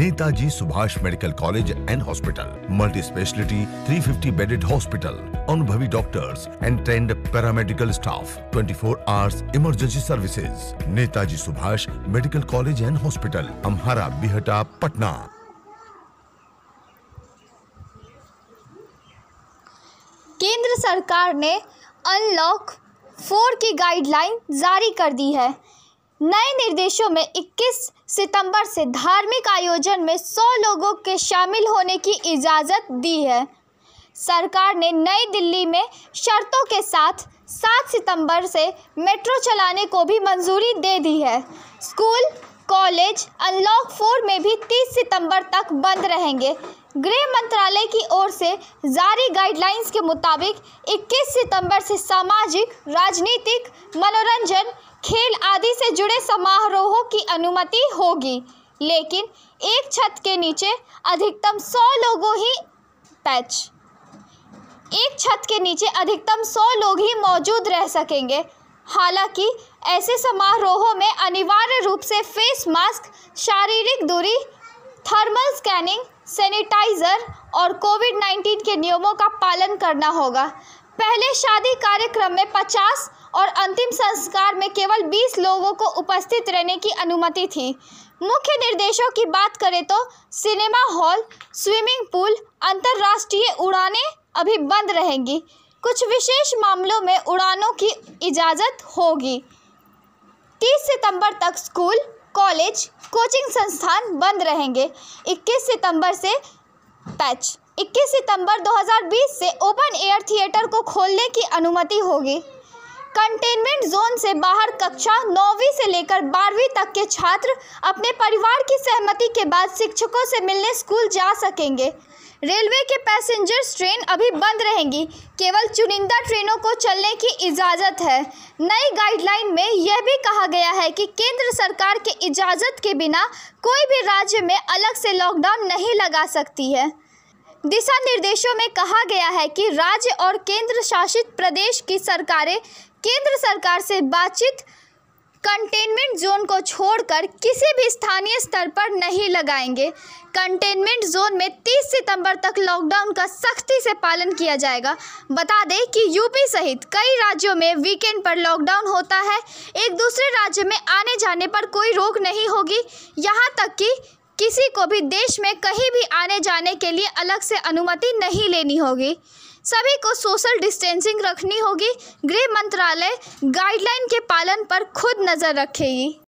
Netaji Subhash medical college and hospital multi speciality 350 bedded hospital अनुभवी doctors and trained paramedical staff 24 four hours emergency services Netaji Subhash medical college and hospital Amhara Bihta Patna केंद्र सरकार ने unlock four की guideline जारी कर दी है नए निर्देशों में 21 सितंबर से धार्मिक आयोजन में 100 लोगों के शामिल होने की इजाज़त दी है सरकार ने नई दिल्ली में शर्तों के साथ 7 सितंबर से मेट्रो चलाने को भी मंजूरी दे दी है स्कूल कॉलेज अनलॉक फोर में भी 30 सितंबर तक बंद रहेंगे गृह मंत्रालय की ओर से जारी गाइडलाइंस के मुताबिक 21 सितंबर से सामाजिक राजनीतिक मनोरंजन खेल आदि से जुड़े समारोहों की अनुमति होगी लेकिन एक छत के नीचे अधिकतम सौ लोगों ही पैच एक छत के नीचे अधिकतम सौ लोग ही मौजूद रह सकेंगे हालांकि ऐसे समारोहों में अनिवार्य रूप से फेस मास्क शारीरिक दूरी थर्मल स्कैनिंग सैनिटाइज़र और कोविड नाइन्टीन के नियमों का पालन करना होगा पहले शादी कार्यक्रम में पचास और अंतिम संस्कार में केवल 20 लोगों को उपस्थित रहने की अनुमति थी मुख्य निर्देशों की बात करें तो सिनेमा हॉल स्विमिंग पूल अंतर्राष्ट्रीय उड़ानें अभी बंद रहेंगी कुछ विशेष मामलों में उड़ानों की इजाज़त होगी 30 सितंबर तक स्कूल कॉलेज कोचिंग संस्थान बंद रहेंगे 21 सितंबर से पैच 21 सितंबर 2020 से ओपन एयर थिएटर को खोलने की अनुमति होगी कंटेनमेंट जोन से बाहर कक्षा नौवीं से लेकर बारहवीं तक के छात्र अपने परिवार की सहमति के बाद शिक्षकों से मिलने स्कूल जा सकेंगे रेलवे के पैसेंजर्स ट्रेन अभी बंद रहेंगी केवल चुनिंदा ट्रेनों को चलने की इजाज़त है नई गाइडलाइन में यह भी कहा गया है कि केंद्र सरकार के इजाज़त के बिना कोई भी राज्य में अलग से लॉकडाउन नहीं लगा सकती है दिशा निर्देशों में कहा गया है कि राज्य और केंद्र शासित प्रदेश की सरकारें केंद्र सरकार से बातचीत कंटेनमेंट जोन को छोड़कर किसी भी स्थानीय स्तर पर नहीं लगाएंगे कंटेनमेंट जोन में 30 सितंबर तक लॉकडाउन का सख्ती से पालन किया जाएगा बता दें कि यूपी सहित कई राज्यों में वीकेंड पर लॉकडाउन होता है एक दूसरे राज्य में आने जाने पर कोई रोक नहीं होगी यहाँ तक कि किसी को भी देश में कहीं भी आने जाने के लिए अलग से अनुमति नहीं लेनी होगी सभी को सोशल डिस्टेंसिंग रखनी होगी गृह मंत्रालय गाइडलाइन के पालन पर खुद नज़र रखेगी